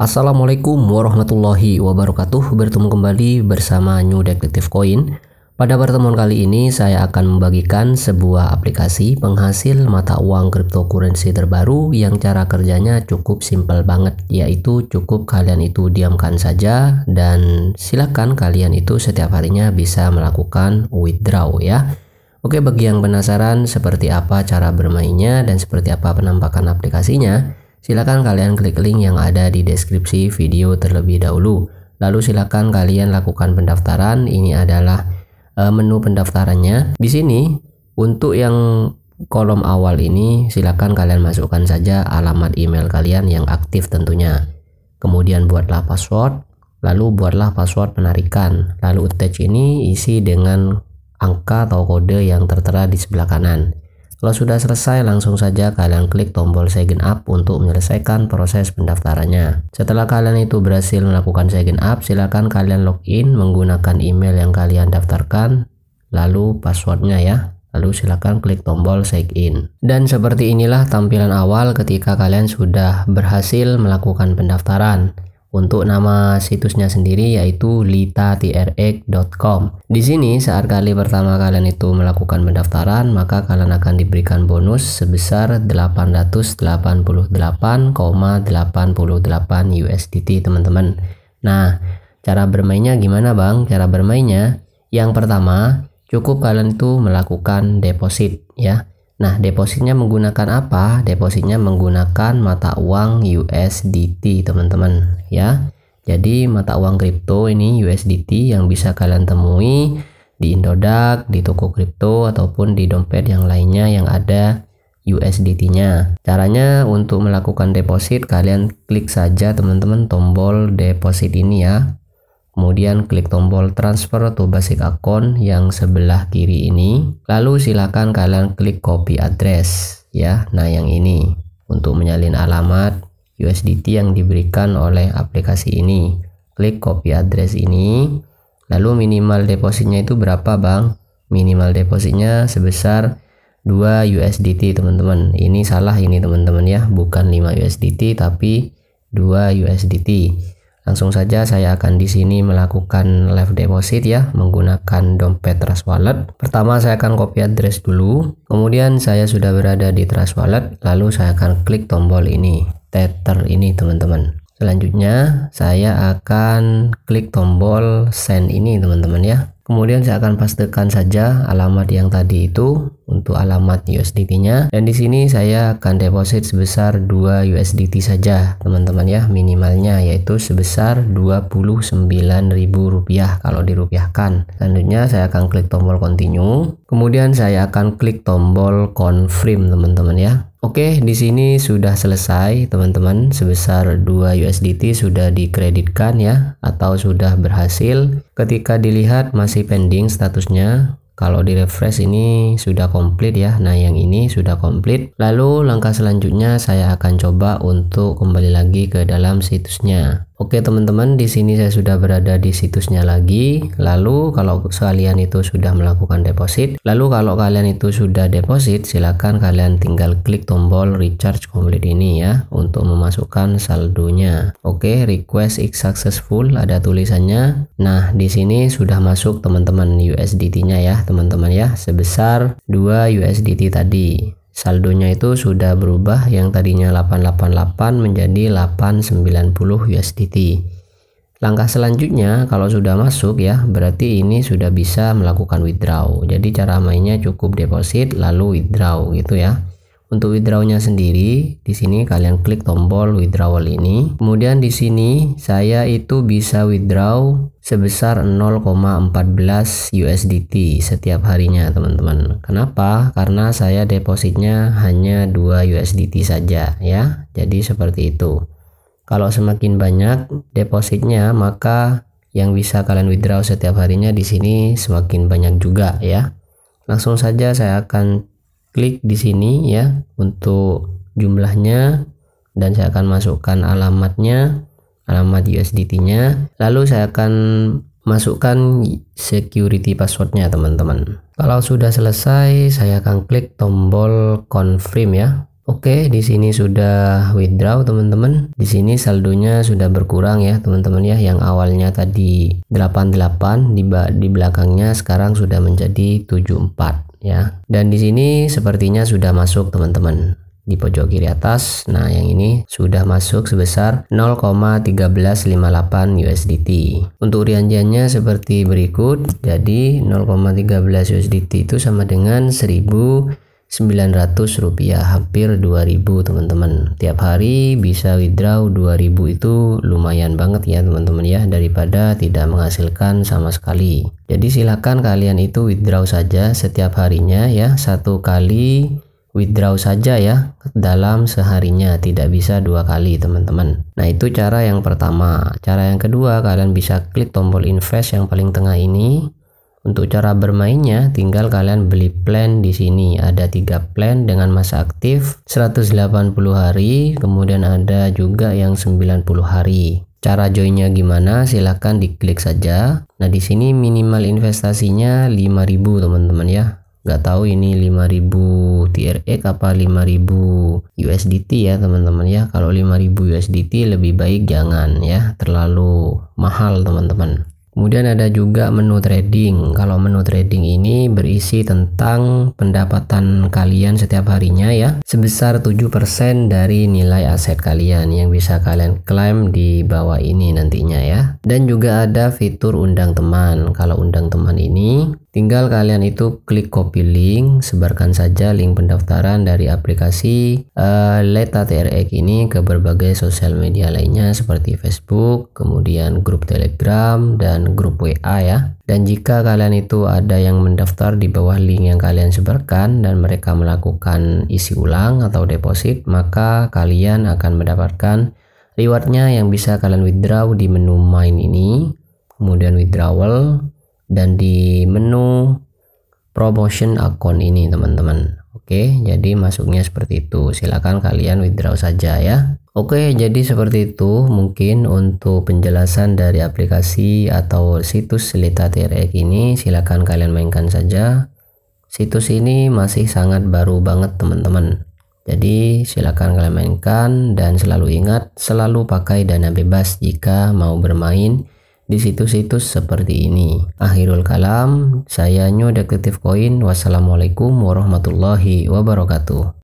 Assalamualaikum warahmatullahi wabarakatuh. Bertemu kembali bersama New Detective Coin. Pada pertemuan kali ini saya akan membagikan sebuah aplikasi penghasil mata uang cryptocurrency terbaru yang cara kerjanya cukup simpel banget yaitu cukup kalian itu diamkan saja dan silakan kalian itu setiap harinya bisa melakukan withdraw ya. Oke bagi yang penasaran seperti apa cara bermainnya dan seperti apa penampakan aplikasinya Silakan kalian klik link yang ada di deskripsi video terlebih dahulu. Lalu silakan kalian lakukan pendaftaran. Ini adalah e, menu pendaftarannya. Di sini untuk yang kolom awal ini silakan kalian masukkan saja alamat email kalian yang aktif tentunya. Kemudian buatlah password, lalu buatlah password penarikan. Lalu attach ini isi dengan angka atau kode yang tertera di sebelah kanan. Kalau sudah selesai, langsung saja kalian klik tombol sign up untuk menyelesaikan proses pendaftarannya. Setelah kalian itu berhasil melakukan sign up, silakan kalian login menggunakan email yang kalian daftarkan, lalu passwordnya ya. Lalu silakan klik tombol sign in. Dan seperti inilah tampilan awal ketika kalian sudah berhasil melakukan pendaftaran untuk nama situsnya sendiri yaitu litatrx.com. Di sini saat kali pertama kalian itu melakukan pendaftaran, maka kalian akan diberikan bonus sebesar 888,88 USDT teman-teman. Nah, cara bermainnya gimana Bang? Cara bermainnya yang pertama, cukup kalian itu melakukan deposit ya. Nah, depositnya menggunakan apa? Depositnya menggunakan mata uang USDT, teman-teman, ya. Jadi, mata uang kripto ini USDT yang bisa kalian temui di Indodax, di toko kripto ataupun di dompet yang lainnya yang ada USDT-nya. Caranya untuk melakukan deposit, kalian klik saja teman-teman tombol deposit ini ya. Kemudian klik tombol transfer to basic account yang sebelah kiri ini. Lalu silakan kalian klik copy address ya. Nah, yang ini untuk menyalin alamat USDT yang diberikan oleh aplikasi ini. Klik copy address ini. Lalu minimal depositnya itu berapa, Bang? Minimal depositnya sebesar 2 USDT, teman-teman. Ini salah ini, teman-teman ya, bukan 5 USDT tapi 2 USDT. Langsung saja saya akan di sini melakukan live deposit ya menggunakan dompet Trust Wallet. Pertama saya akan copy address dulu. Kemudian saya sudah berada di Trust Wallet, lalu saya akan klik tombol ini, Tether ini teman-teman. Selanjutnya saya akan klik tombol send ini teman-teman ya. Kemudian saya akan pastikan saja alamat yang tadi itu untuk alamat USDT-nya. Dan di sini saya akan deposit sebesar 2 USDT saja, teman-teman ya, minimalnya yaitu sebesar Rp29.000 kalau dirupiahkan. Selanjutnya saya akan klik tombol continue. Kemudian saya akan klik tombol confirm, teman-teman ya. Oke, di sini sudah selesai teman-teman. Sebesar 2 USDT sudah dikreditkan ya atau sudah berhasil. Ketika dilihat masih pending statusnya, kalau di refresh ini sudah komplit ya. Nah, yang ini sudah komplit. Lalu langkah selanjutnya saya akan coba untuk kembali lagi ke dalam situsnya. Oke teman-teman, di sini saya sudah berada di situsnya lagi. Lalu kalau kalian itu sudah melakukan deposit, lalu kalau kalian itu sudah deposit, silakan kalian tinggal klik tombol recharge complete ini ya untuk memasukkan saldonya. Oke, request is successful ada tulisannya. Nah, di sini sudah masuk teman-teman USDT-nya ya, teman-teman ya, sebesar 2 USDT tadi saldonya itu sudah berubah yang tadinya 888 menjadi 890 USDT. Langkah selanjutnya kalau sudah masuk ya berarti ini sudah bisa melakukan withdraw. Jadi cara mainnya cukup deposit lalu withdraw gitu ya. Untuk withdrawnya sendiri, di sini kalian klik tombol withdrawal ini. Kemudian di sini saya itu bisa withdraw sebesar 0,14 USDT setiap harinya, teman-teman. Kenapa? Karena saya depositnya hanya 2 USDT saja ya. Jadi seperti itu. Kalau semakin banyak depositnya, maka yang bisa kalian withdraw setiap harinya di sini semakin banyak juga ya. Langsung saja saya akan klik di sini ya untuk jumlahnya dan saya akan masukkan alamatnya alamat USDT-nya lalu saya akan masukkan security passwordnya teman-teman kalau sudah selesai saya akan klik tombol confirm ya Oke, di sini sudah withdraw teman-teman. Di sini saldonya sudah berkurang ya teman-teman ya. Yang awalnya tadi 88 di, di belakangnya sekarang sudah menjadi 74 ya. Dan di sini sepertinya sudah masuk teman-teman di pojok kiri atas. Nah, yang ini sudah masuk sebesar 0,1358 USDT. Untuk rianjannya seperti berikut. Jadi 0,13 USDT itu sama dengan 1000 900 rupiah hampir 2000 teman-teman tiap hari bisa withdraw 2000 itu lumayan banget ya teman-teman ya daripada tidak menghasilkan sama sekali jadi silahkan kalian itu withdraw saja setiap harinya ya satu kali withdraw saja ya dalam seharinya tidak bisa dua kali teman-teman nah itu cara yang pertama cara yang kedua kalian bisa klik tombol invest yang paling tengah ini untuk cara bermainnya, tinggal kalian beli plan di sini. Ada tiga plan dengan masa aktif 180 hari, kemudian ada juga yang 90 hari. Cara joinnya gimana? Silahkan diklik saja. Nah, di sini minimal investasinya 5000 teman-teman ya. Gak tahu ini 5000 TRX apa 5000 USDT ya teman-teman ya. Kalau 5000 USDT lebih baik jangan ya, terlalu mahal teman-teman. Kemudian ada juga menu trading. Kalau menu trading ini berisi tentang pendapatan kalian setiap harinya ya, sebesar 7% dari nilai aset kalian yang bisa kalian klaim di bawah ini nantinya ya. Dan juga ada fitur undang teman. Kalau undang teman ini Tinggal kalian itu klik copy link, sebarkan saja link pendaftaran dari aplikasi uh, Leta TRX ini ke berbagai sosial media lainnya seperti Facebook, kemudian grup Telegram dan grup WA ya. Dan jika kalian itu ada yang mendaftar di bawah link yang kalian sebarkan dan mereka melakukan isi ulang atau deposit, maka kalian akan mendapatkan rewardnya yang bisa kalian withdraw di menu main ini, kemudian withdrawal dan di menu promotion akun ini teman-teman Oke jadi masuknya seperti itu silahkan kalian withdraw saja ya Oke jadi seperti itu mungkin untuk penjelasan dari aplikasi atau situs Selita TRX ini silahkan kalian mainkan saja Situs ini masih sangat baru banget teman-teman jadi silahkan kalian mainkan dan selalu ingat selalu pakai dana bebas jika mau bermain di situs-situs seperti ini. Akhirul kalam, saya new detective coin, Wassalamualaikum warahmatullahi wabarakatuh.